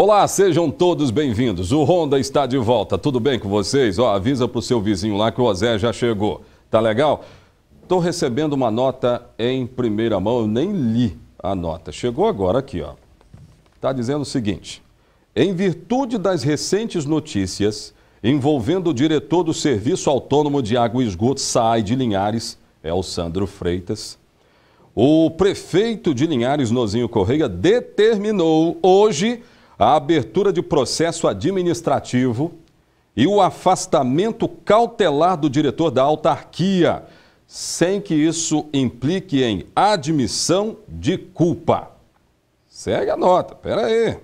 Olá, sejam todos bem-vindos. O Honda está de volta. Tudo bem com vocês? Ó, avisa para o seu vizinho lá que o Ozé já chegou. Tá legal? Estou recebendo uma nota em primeira mão. Eu nem li a nota. Chegou agora aqui, ó. Tá dizendo o seguinte: em virtude das recentes notícias envolvendo o diretor do Serviço Autônomo de Água e Esgoto SAI de Linhares, é o Sandro Freitas, o prefeito de Linhares, Nozinho Correia, determinou hoje a abertura de processo administrativo e o afastamento cautelar do diretor da autarquia, sem que isso implique em admissão de culpa. Segue a nota, pera aí.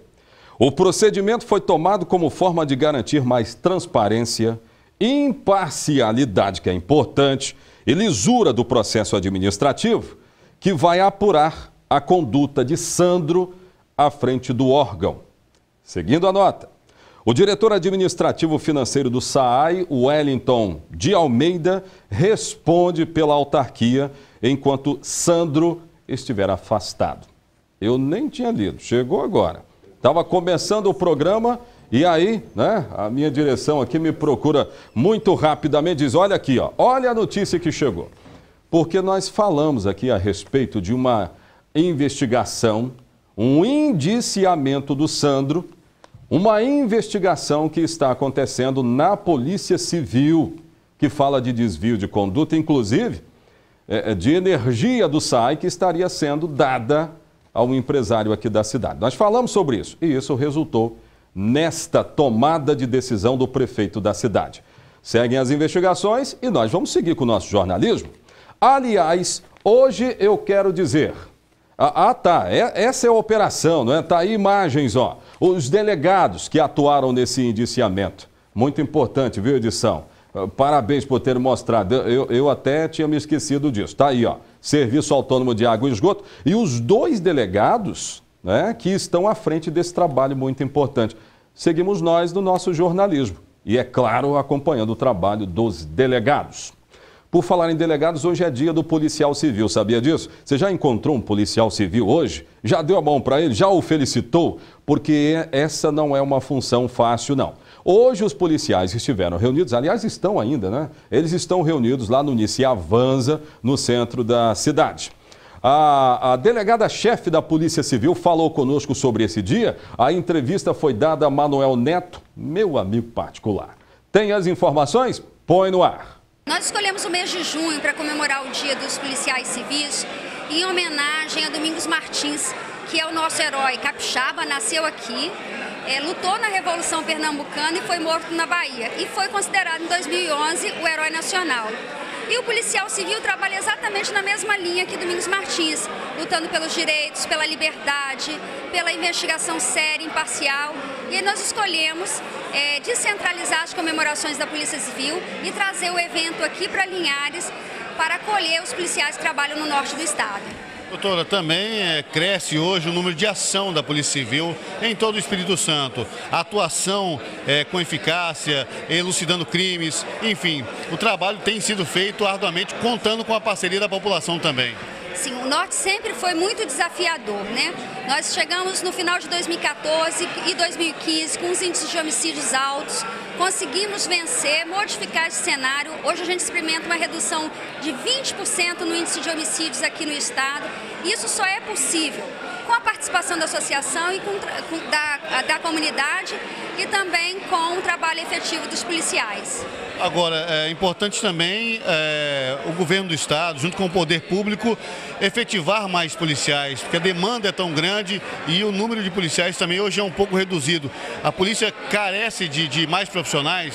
O procedimento foi tomado como forma de garantir mais transparência, imparcialidade, que é importante, e lisura do processo administrativo, que vai apurar a conduta de Sandro à frente do órgão. Seguindo a nota. O diretor administrativo financeiro do SAAI, Wellington de Almeida, responde pela autarquia enquanto Sandro estiver afastado. Eu nem tinha lido, chegou agora. Estava começando o programa e aí, né, a minha direção aqui me procura muito rapidamente, diz: olha aqui, ó, olha a notícia que chegou. Porque nós falamos aqui a respeito de uma investigação um indiciamento do Sandro, uma investigação que está acontecendo na Polícia Civil, que fala de desvio de conduta, inclusive é, é, de energia do SAI, que estaria sendo dada a um empresário aqui da cidade. Nós falamos sobre isso e isso resultou nesta tomada de decisão do prefeito da cidade. Seguem as investigações e nós vamos seguir com o nosso jornalismo. Aliás, hoje eu quero dizer ah, ah tá. É, essa é a operação, não é? Tá aí imagens, ó. Os delegados que atuaram nesse indiciamento. Muito importante, viu, edição? Ah, parabéns por ter mostrado. Eu, eu até tinha me esquecido disso. Tá aí, ó. Serviço Autônomo de Água e Esgoto. E os dois delegados né, que estão à frente desse trabalho muito importante. Seguimos nós no nosso jornalismo e, é claro, acompanhando o trabalho dos delegados. Por falar em delegados, hoje é dia do policial civil, sabia disso? Você já encontrou um policial civil hoje? Já deu a mão para ele? Já o felicitou? Porque essa não é uma função fácil, não. Hoje os policiais estiveram reunidos, aliás, estão ainda, né? Eles estão reunidos lá no Uniciavanza, no centro da cidade. A, a delegada-chefe da Polícia Civil falou conosco sobre esse dia. A entrevista foi dada a Manuel Neto, meu amigo particular. Tem as informações? Põe no ar. Nós escolhemos o mês de junho para comemorar o Dia dos Policiais Civis em homenagem a Domingos Martins, que é o nosso herói capixaba, nasceu aqui, é, lutou na Revolução Pernambucana e foi morto na Bahia. E foi considerado em 2011 o herói nacional. E o policial civil trabalha exatamente na mesma linha que Domingos Martins, lutando pelos direitos, pela liberdade, pela investigação séria, imparcial. E nós escolhemos é, descentralizar as comemorações da Polícia Civil e trazer o evento aqui para Linhares para acolher os policiais que trabalham no norte do estado. Doutora, também é, cresce hoje o número de ação da Polícia Civil em todo o Espírito Santo. A atuação é, com eficácia, elucidando crimes, enfim, o trabalho tem sido feito arduamente, contando com a parceria da população também. Sim, o Norte sempre foi muito desafiador, né? Nós chegamos no final de 2014 e 2015 com os índices de homicídios altos, conseguimos vencer, modificar esse cenário. Hoje a gente experimenta uma redução de 20% no índice de homicídios aqui no Estado. Isso só é possível com a participação da associação e com, com, da, da comunidade e também com o trabalho efetivo dos policiais. Agora, é importante também é, o governo do Estado, junto com o poder público, efetivar mais policiais, porque a demanda é tão grande e o número de policiais também hoje é um pouco reduzido. A polícia carece de, de mais profissionais?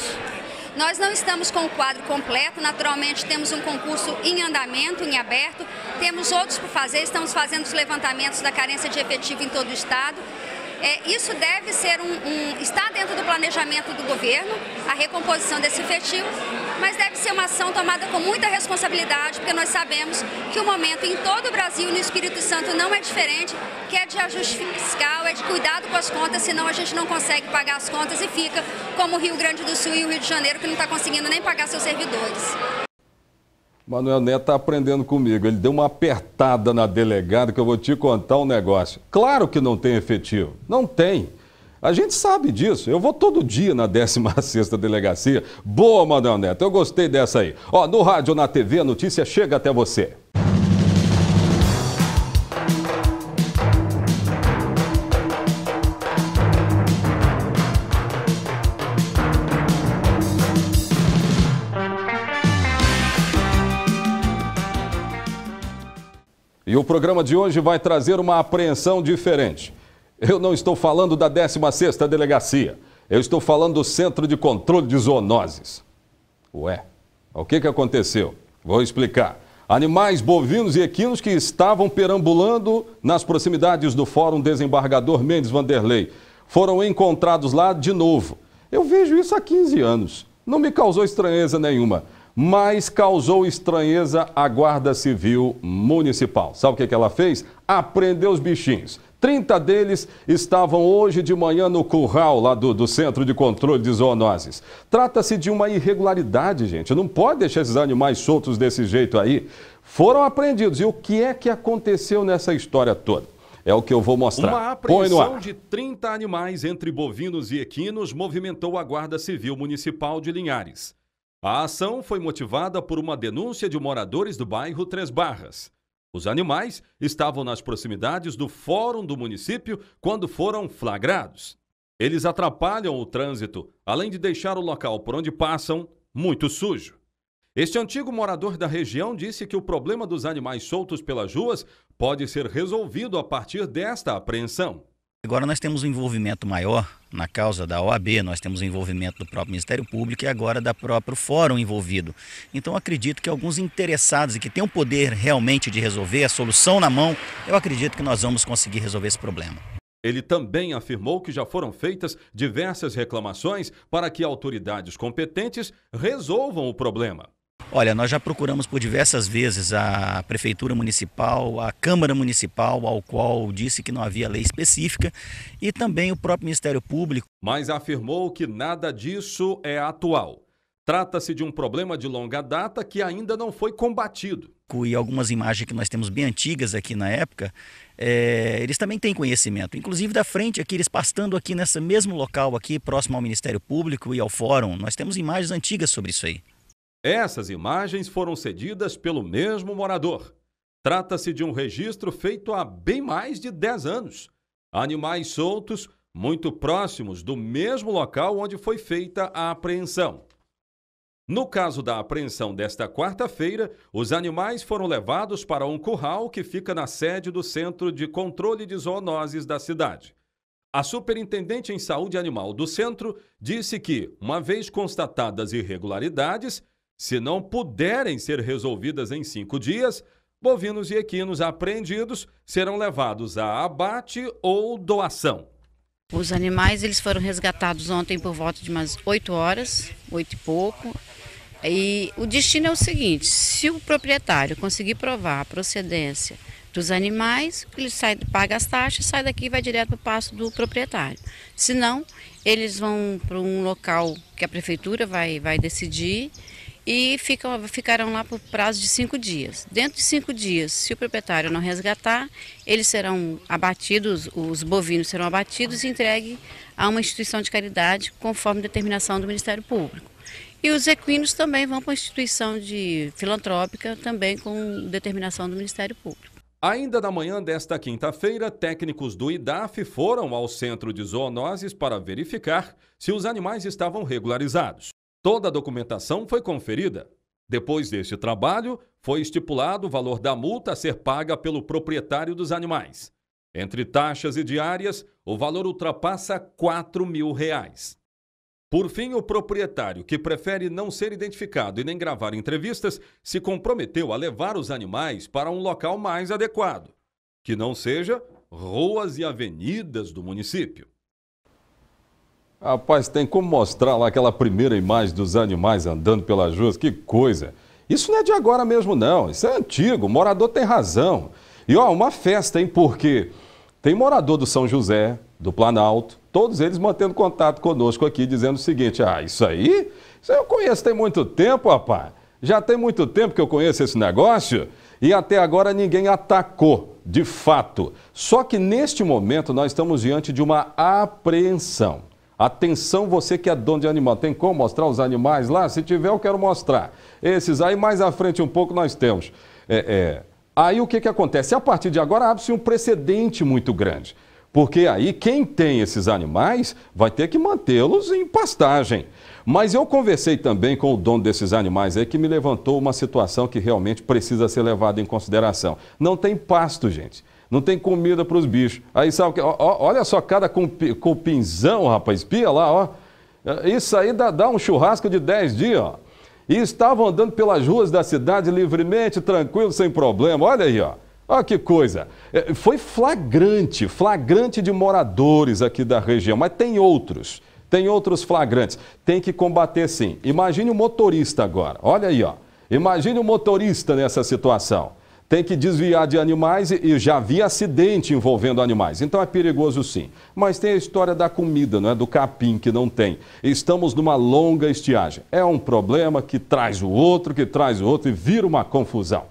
Nós não estamos com o quadro completo, naturalmente temos um concurso em andamento, em aberto, temos outros por fazer, estamos fazendo os levantamentos da carência de efetivo em todo o Estado é, isso deve ser um, um, está dentro do planejamento do governo, a recomposição desse efetivo, mas deve ser uma ação tomada com muita responsabilidade, porque nós sabemos que o momento em todo o Brasil e no Espírito Santo não é diferente, que é de ajuste fiscal, é de cuidado com as contas, senão a gente não consegue pagar as contas e fica como o Rio Grande do Sul e o Rio de Janeiro, que não está conseguindo nem pagar seus servidores. Manuel Neto está aprendendo comigo. Ele deu uma apertada na delegada que eu vou te contar um negócio. Claro que não tem efetivo. Não tem. A gente sabe disso. Eu vou todo dia na 16ª Delegacia. Boa, Manuel Neto. Eu gostei dessa aí. Ó, no rádio, na TV, a notícia chega até você. E o programa de hoje vai trazer uma apreensão diferente. Eu não estou falando da 16ª Delegacia. Eu estou falando do Centro de Controle de Zoonoses. Ué, o que, que aconteceu? Vou explicar. Animais bovinos e equinos que estavam perambulando nas proximidades do Fórum Desembargador Mendes Vanderlei foram encontrados lá de novo. Eu vejo isso há 15 anos. Não me causou estranheza nenhuma mas causou estranheza à Guarda Civil Municipal. Sabe o que, que ela fez? Aprendeu os bichinhos. 30 deles estavam hoje de manhã no curral lá do, do Centro de Controle de Zoonoses. Trata-se de uma irregularidade, gente. Não pode deixar esses animais soltos desse jeito aí. Foram apreendidos. E o que é que aconteceu nessa história toda? É o que eu vou mostrar. Uma apreensão de 30 animais entre bovinos e equinos movimentou a Guarda Civil Municipal de Linhares. A ação foi motivada por uma denúncia de moradores do bairro Três Barras. Os animais estavam nas proximidades do fórum do município quando foram flagrados. Eles atrapalham o trânsito, além de deixar o local por onde passam muito sujo. Este antigo morador da região disse que o problema dos animais soltos pelas ruas pode ser resolvido a partir desta apreensão. Agora nós temos um envolvimento maior na causa da OAB, nós temos um envolvimento do próprio Ministério Público e agora da próprio fórum envolvido. Então acredito que alguns interessados e que têm o poder realmente de resolver a solução na mão, eu acredito que nós vamos conseguir resolver esse problema. Ele também afirmou que já foram feitas diversas reclamações para que autoridades competentes resolvam o problema. Olha, nós já procuramos por diversas vezes a Prefeitura Municipal, a Câmara Municipal, ao qual disse que não havia lei específica, e também o próprio Ministério Público. Mas afirmou que nada disso é atual. Trata-se de um problema de longa data que ainda não foi combatido. E algumas imagens que nós temos bem antigas aqui na época, é, eles também têm conhecimento, inclusive da frente aqui, eles pastando aqui nesse mesmo local aqui, próximo ao Ministério Público e ao Fórum. Nós temos imagens antigas sobre isso aí. Essas imagens foram cedidas pelo mesmo morador. Trata-se de um registro feito há bem mais de 10 anos. Animais soltos muito próximos do mesmo local onde foi feita a apreensão. No caso da apreensão desta quarta-feira, os animais foram levados para um curral que fica na sede do Centro de Controle de Zoonoses da cidade. A superintendente em saúde animal do centro disse que, uma vez constatadas irregularidades, se não puderem ser resolvidas em cinco dias, bovinos e equinos apreendidos serão levados a abate ou doação. Os animais eles foram resgatados ontem por volta de umas 8 horas, oito e pouco. E o destino é o seguinte: se o proprietário conseguir provar a procedência dos animais, ele sai, paga as taxas, sai daqui e vai direto para o passo do proprietário. Se não, eles vão para um local que a prefeitura vai, vai decidir e ficam, ficarão lá por prazo de cinco dias. Dentro de cinco dias, se o proprietário não resgatar, eles serão abatidos, os bovinos serão abatidos e entregue a uma instituição de caridade, conforme determinação do Ministério Público. E os equinos também vão para uma instituição de filantrópica, também com determinação do Ministério Público. Ainda na manhã desta quinta-feira, técnicos do IDAF foram ao centro de zoonoses para verificar se os animais estavam regularizados. Toda a documentação foi conferida. Depois deste trabalho, foi estipulado o valor da multa a ser paga pelo proprietário dos animais. Entre taxas e diárias, o valor ultrapassa R$ mil. Reais. Por fim, o proprietário, que prefere não ser identificado e nem gravar entrevistas, se comprometeu a levar os animais para um local mais adequado, que não seja ruas e avenidas do município. Rapaz, tem como mostrar lá aquela primeira imagem dos animais andando pelas ruas? Que coisa! Isso não é de agora mesmo, não. Isso é antigo. O morador tem razão. E ó, uma festa, hein? Porque tem morador do São José, do Planalto, todos eles mantendo contato conosco aqui, dizendo o seguinte: ah, isso aí? Isso aí eu conheço tem muito tempo, rapaz. Já tem muito tempo que eu conheço esse negócio e até agora ninguém atacou, de fato. Só que neste momento nós estamos diante de uma apreensão. Atenção você que é dono de animal. Tem como mostrar os animais lá? Se tiver, eu quero mostrar. Esses aí, mais à frente um pouco, nós temos. É, é. Aí o que, que acontece? A partir de agora, abre-se um precedente muito grande. Porque aí quem tem esses animais vai ter que mantê-los em pastagem. Mas eu conversei também com o dono desses animais aí que me levantou uma situação que realmente precisa ser levada em consideração. Não tem pasto, gente não tem comida para os bichos. Aí sabe o que? olha só cada cupinzão, rapaz, pia lá, ó. Isso aí dá, dá um churrasco de 10 dias, ó. E estavam andando pelas ruas da cidade livremente, tranquilo, sem problema. Olha aí, ó. Olha que coisa. É, foi flagrante, flagrante de moradores aqui da região, mas tem outros. Tem outros flagrantes. Tem que combater sim. Imagine o motorista agora. Olha aí, ó. Imagine o motorista nessa situação tem que desviar de animais e já vi acidente envolvendo animais. Então é perigoso sim. Mas tem a história da comida, não é? Do capim que não tem. Estamos numa longa estiagem. É um problema que traz o outro, que traz o outro e vira uma confusão.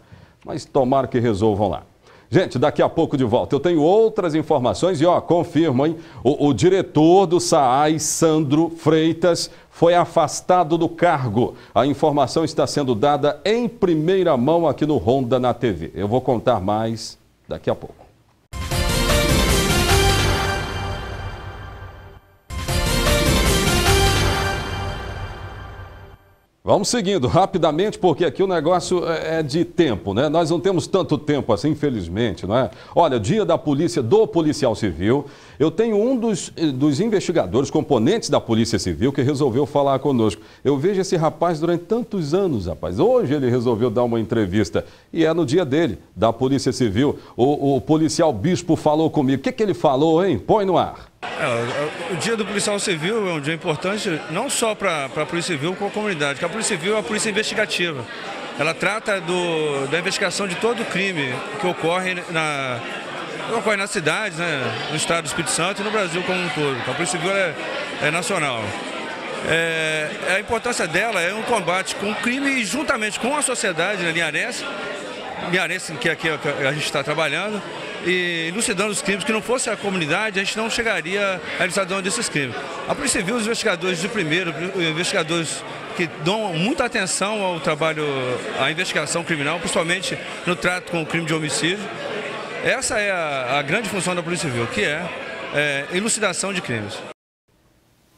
Mas tomara que resolvam lá. Gente, daqui a pouco de volta. Eu tenho outras informações e, ó, confirmo, hein? O, o diretor do SAAI, Sandro Freitas, foi afastado do cargo. A informação está sendo dada em primeira mão aqui no Ronda na TV. Eu vou contar mais daqui a pouco. Vamos seguindo rapidamente, porque aqui o negócio é, é de tempo, né? Nós não temos tanto tempo assim, infelizmente, não é? Olha, dia da polícia, do policial civil. Eu tenho um dos, eh, dos investigadores, componentes da Polícia Civil, que resolveu falar conosco. Eu vejo esse rapaz durante tantos anos, rapaz. Hoje ele resolveu dar uma entrevista. E é no dia dele, da Polícia Civil. O, o policial bispo falou comigo. O que, que ele falou, hein? Põe no ar. É, o dia do policial civil é um dia importante não só para a Polícia Civil, como a comunidade, porque a Polícia Civil é a polícia investigativa. Ela trata do, da investigação de todo o crime que ocorre na, ocorre na cidade, né, no estado do Espírito Santo e no Brasil como um todo. A Polícia Civil é, é nacional. É, a importância dela é um combate com o crime e juntamente com a sociedade né, linharense, em que é aqui a gente está trabalhando, e elucidando os crimes, que não fosse a comunidade, a gente não chegaria à elucidação desses crimes. A Polícia Civil, os investigadores de primeiro, os investigadores que dão muita atenção ao trabalho, à investigação criminal, principalmente no trato com o crime de homicídio. Essa é a, a grande função da Polícia Civil, que é, é elucidação de crimes.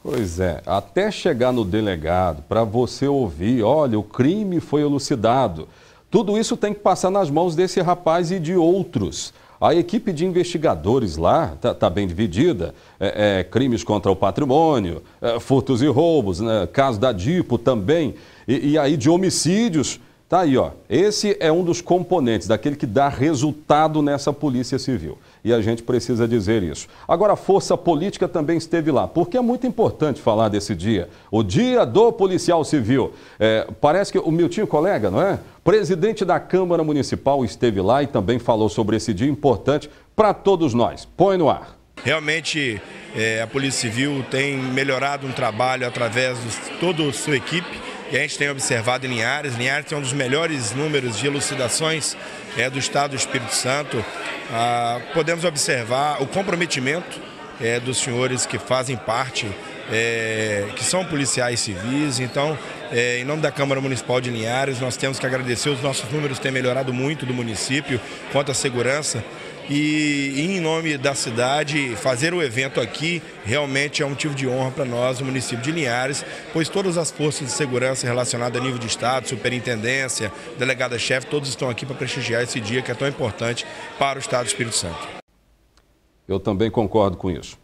Pois é, até chegar no delegado, para você ouvir, olha, o crime foi elucidado. Tudo isso tem que passar nas mãos desse rapaz e de outros. A equipe de investigadores lá está tá bem dividida. É, é, crimes contra o patrimônio, é, furtos e roubos, né? caso da DIPO também. E, e aí de homicídios, tá aí, ó. Esse é um dos componentes, daquele que dá resultado nessa polícia civil e a gente precisa dizer isso. Agora, a força política também esteve lá, porque é muito importante falar desse dia, o Dia do Policial Civil. É, parece que o Miltinho, colega, não é? Presidente da Câmara Municipal esteve lá e também falou sobre esse dia importante para todos nós. Põe no ar. Realmente, é, a Polícia Civil tem melhorado um trabalho através de toda a sua equipe a gente tem observado em Linhares. Linhares tem um dos melhores números de elucidações é, do Estado do Espírito Santo. Ah, podemos observar o comprometimento é, dos senhores que fazem parte, é, que são policiais civis. Então, é, em nome da Câmara Municipal de Linhares, nós temos que agradecer. Os nossos números têm melhorado muito do município quanto à segurança e, e em nome da cidade, fazer o evento aqui realmente é um motivo de honra para nós, o município de Linhares, pois todas as forças de segurança relacionadas a nível de Estado, superintendência, delegada-chefe, todos estão aqui para prestigiar esse dia que é tão importante para o Estado do Espírito Santo. Eu também concordo com isso.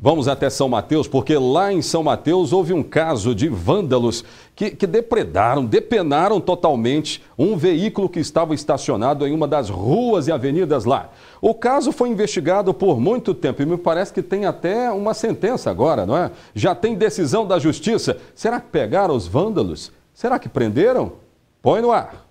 Vamos até São Mateus, porque lá em São Mateus houve um caso de vândalos que, que, depredaram, depenaram totalmente um veículo que estava estacionado em uma das ruas e avenidas lá. O caso foi investigado por muito tempo e me parece que tem até uma sentença agora, não é? Já tem decisão da justiça. Será que pegaram os vândalos? Será que prenderam? Põe no ar.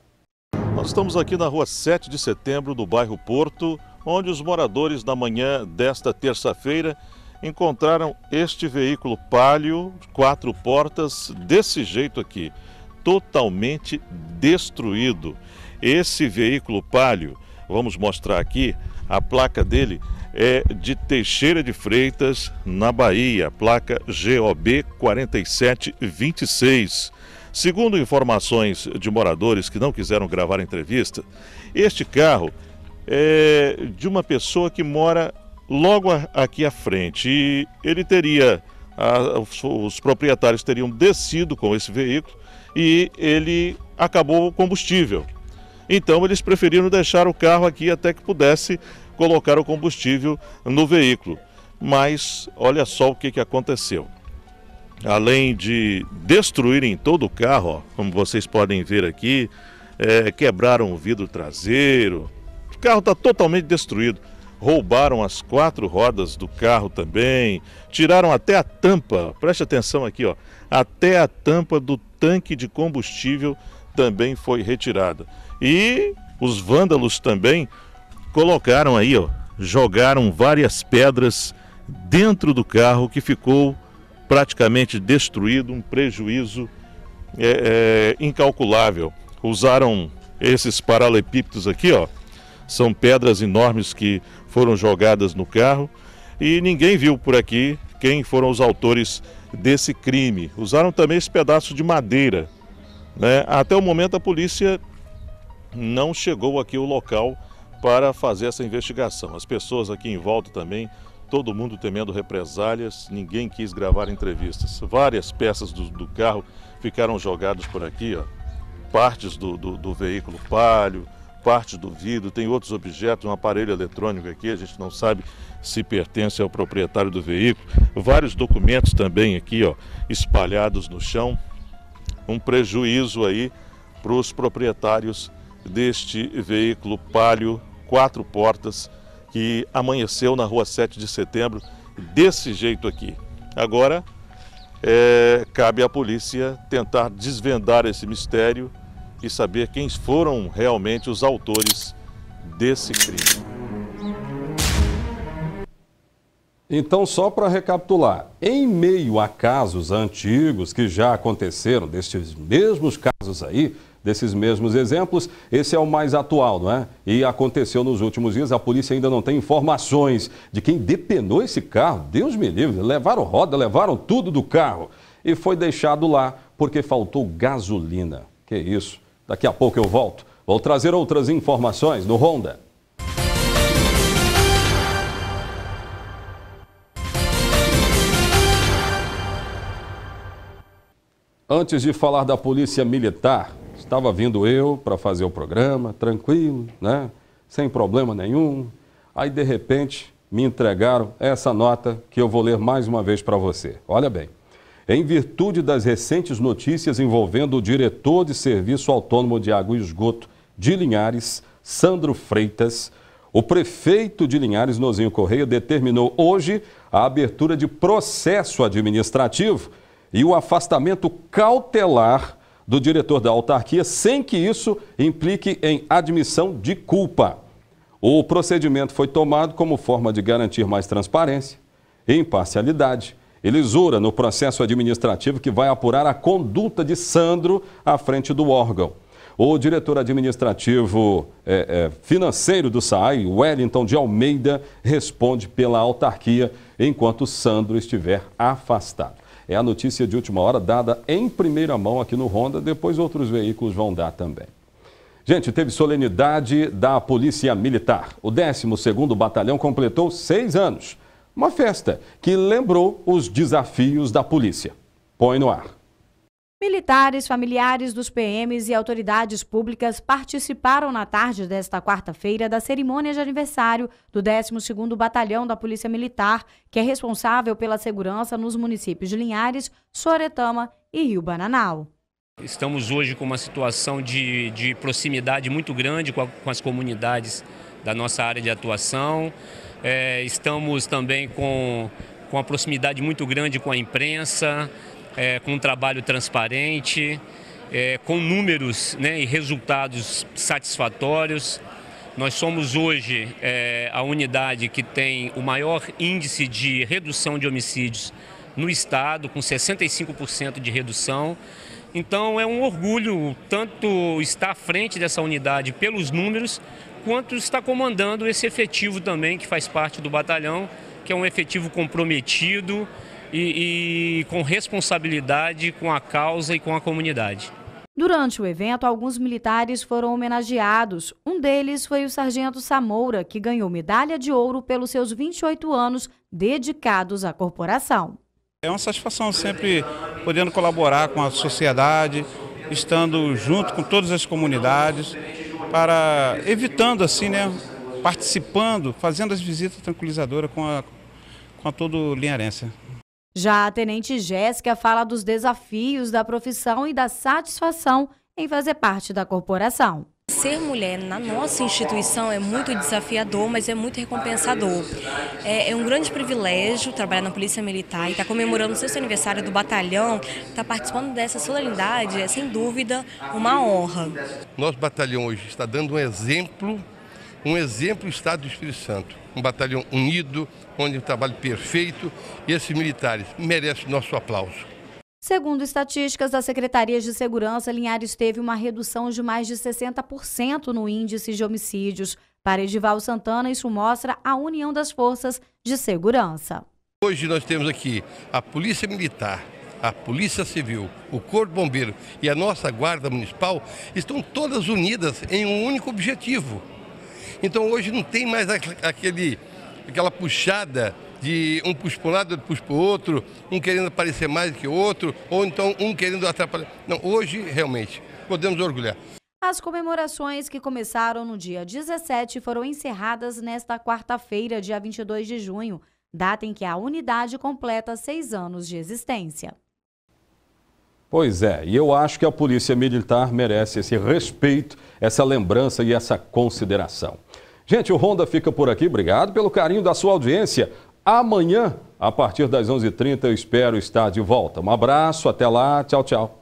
Nós estamos aqui na rua 7 de setembro, do bairro Porto, onde os moradores, na manhã desta terça-feira, encontraram este veículo Palio, quatro portas, desse jeito aqui, totalmente destruído. Esse veículo Palio, vamos mostrar aqui, a placa dele é de Teixeira de Freitas, na Bahia, placa GOB 4726. Segundo informações de moradores que não quiseram gravar a entrevista, este carro é de uma pessoa que mora logo aqui à frente. E ele teria, a, os, os proprietários teriam descido com esse veículo e ele acabou o combustível. Então eles preferiram deixar o carro aqui até que pudesse colocar o combustível no veículo. Mas olha só o que, que aconteceu. Além de destruírem todo o carro, ó, como vocês podem ver aqui, é, quebraram o vidro traseiro. O carro está totalmente destruído roubaram as quatro rodas do carro também, tiraram até a tampa, preste atenção aqui, ó, até a tampa do tanque de combustível também foi retirada. E os vândalos também colocaram aí, ó, jogaram várias pedras dentro do carro que ficou praticamente destruído, um prejuízo é, é, incalculável. Usaram esses paralelepípedos aqui, ó, são pedras enormes que foram jogadas no carro e ninguém viu por aqui quem foram os autores desse crime. Usaram também esse pedaço de madeira. Né? Até o momento a polícia não chegou aqui ao local para fazer essa investigação. As pessoas aqui em volta também, todo mundo temendo represálias, ninguém quis gravar entrevistas. Várias peças do, do carro ficaram jogadas por aqui, ó. partes do, do, do veículo palho, parte do vidro, tem outros objetos, um aparelho eletrônico aqui, a gente não sabe se pertence ao proprietário do veículo. Vários documentos também aqui, ó, espalhados no chão. Um prejuízo aí para os proprietários deste veículo Palio quatro portas que amanheceu na rua 7 de setembro desse jeito aqui. Agora é, cabe à polícia tentar desvendar esse mistério e saber quem foram realmente os autores desse crime. Então, só para recapitular, em meio a casos antigos que já aconteceram, desses mesmos casos aí, desses mesmos exemplos, esse é o mais atual, não é? E aconteceu nos últimos dias, a polícia ainda não tem informações de quem depenou esse carro. Deus me livre, levaram roda, levaram tudo do carro e foi deixado lá porque faltou gasolina. Que isso? Daqui a pouco eu volto. Vou trazer outras informações do Honda. Antes de falar da polícia militar, estava vindo eu para fazer o programa, tranquilo, né? Sem problema nenhum. Aí de repente me entregaram essa nota que eu vou ler mais uma vez para você. Olha bem em virtude das recentes notícias envolvendo o diretor de Serviço Autônomo de Água e Esgoto de Linhares, Sandro Freitas, o prefeito de Linhares, Nozinho Correia, determinou hoje a abertura de processo administrativo e o afastamento cautelar do diretor da autarquia, sem que isso implique em admissão de culpa. O procedimento foi tomado como forma de garantir mais transparência, e imparcialidade Elisura no processo administrativo que vai apurar a conduta de Sandro à frente do órgão. O diretor administrativo é, é, financeiro do SAI, Wellington de Almeida, responde pela autarquia enquanto Sandro estiver afastado. É a notícia de última hora dada em primeira mão aqui no Honda, depois outros veículos vão dar também. Gente, teve solenidade da Polícia Militar. O 12º Batalhão completou seis anos. Uma festa que lembrou os desafios da polícia. Põe no ar. Militares, familiares dos PMs e autoridades públicas participaram na tarde desta quarta-feira da cerimônia de aniversário do 12º Batalhão da Polícia Militar, que é responsável pela segurança nos municípios de Linhares, Soretama e Rio Bananal. Estamos hoje com uma situação de, de proximidade muito grande com, a, com as comunidades da nossa área de atuação. É, estamos também com, com uma proximidade muito grande com a imprensa, é, com um trabalho transparente, é, com números né, e resultados satisfatórios. Nós somos hoje é, a unidade que tem o maior índice de redução de homicídios no Estado, com 65% de redução. Então é um orgulho tanto estar à frente dessa unidade pelos números, quanto está comandando esse efetivo também, que faz parte do batalhão, que é um efetivo comprometido e, e com responsabilidade com a causa e com a comunidade. Durante o evento, alguns militares foram homenageados. Um deles foi o Sargento Samoura, que ganhou medalha de ouro pelos seus 28 anos dedicados à corporação. É uma satisfação sempre podendo colaborar com a sociedade, estando junto com todas as comunidades para evitando assim, né, participando, fazendo as visitas tranquilizadoras com a, com a todo linharense. Já a tenente Jéssica fala dos desafios da profissão e da satisfação em fazer parte da corporação. Ser mulher na nossa instituição é muito desafiador, mas é muito recompensador. É, é um grande privilégio trabalhar na Polícia Militar e estar tá comemorando o sexto aniversário do batalhão, estar tá participando dessa solenidade é, sem dúvida, uma honra. Nosso batalhão hoje está dando um exemplo, um exemplo Estado do Espírito Santo. Um batalhão unido, onde um trabalho perfeito e esses militares merecem nosso aplauso. Segundo estatísticas da Secretaria de Segurança, Linhares teve uma redução de mais de 60% no índice de homicídios. Para Edival Santana, isso mostra a união das forças de segurança. Hoje nós temos aqui a Polícia Militar, a Polícia Civil, o Corpo Bombeiro e a nossa Guarda Municipal estão todas unidas em um único objetivo. Então hoje não tem mais aquele, aquela puxada de um puxo para um lado, outro puxo para o outro, um querendo aparecer mais que o outro, ou então um querendo atrapalhar. Não, hoje, realmente, podemos orgulhar. As comemorações que começaram no dia 17 foram encerradas nesta quarta-feira, dia 22 de junho, data em que a unidade completa seis anos de existência. Pois é, e eu acho que a Polícia Militar merece esse respeito, essa lembrança e essa consideração. Gente, o Ronda fica por aqui. Obrigado pelo carinho da sua audiência. Amanhã, a partir das 11h30, eu espero estar de volta. Um abraço, até lá, tchau, tchau.